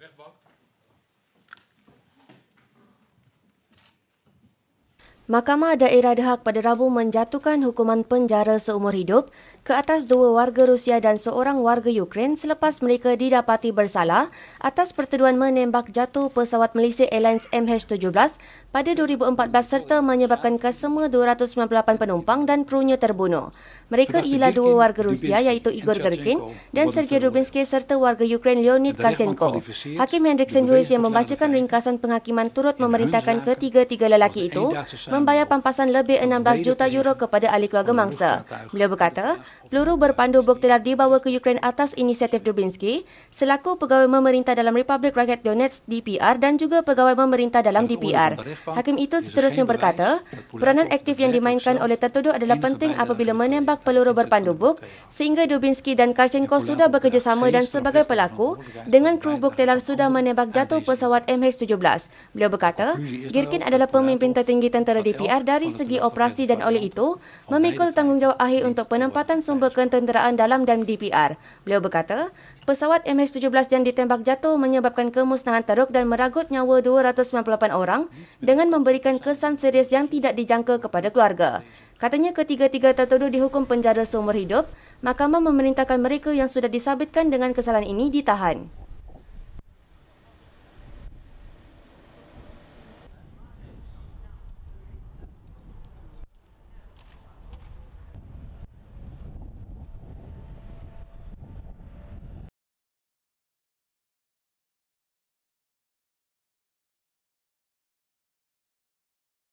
rechtbank Mahkamah Daerah Dehak pada Rabu menjatuhkan hukuman penjara seumur hidup ke atas dua warga Rusia dan seorang warga Ukraine selepas mereka didapati bersalah atas pertuduhan menembak jatuh pesawat Malaysia Airlines MH17 pada 2014 serta menyebabkan kesemua 298 penumpang dan krunya terbunuh. Mereka ialah dua warga Rusia iaitu Igor Gherkin dan Sergei Rubinsky serta warga Ukraine Leonid Karchenko. Hakim Hendrik Senghuis yang membacakan ringkasan penghakiman turut memerintahkan ketiga-tiga lelaki itu membayar pampasan lebih 16 juta euro kepada ahli keluarga mangsa. Beliau berkata, peluru berpandu bukti telah dibawa ke Ukraine atas inisiatif Dubinsky, selaku pegawai pemerintah dalam Republik Rakyat Donetsk DPR dan juga pegawai pemerintah dalam DPR. Hakim itu seterusnya berkata, peranan aktif yang dimainkan oleh tertuduh adalah penting apabila menembak peluru berpandu buk sehingga Dubinsky dan Karchenko sudah bekerjasama dan sebagai pelaku dengan kru Buktelar sudah menembak jatuh pesawat MH17. Beliau berkata, Girkin adalah pemimpin tertinggi tentera DPR dari segi operasi dan oleh itu memikul lah. tanggungjawab akhir untuk penempatan sumber ketenteraan dalam dan DPR. Beliau berkata, pesawat MH17 yang ditembak jatuh menyebabkan kemusnahan teruk dan meragut nyawa 298 orang dengan memberikan kesan serius yang tidak dijangka kepada keluarga. Katanya ketiga-tiga tertuduh dihukum penjara seumur hidup, mahkamah memerintahkan mereka yang sudah disabitkan dengan kesalahan ini ditahan.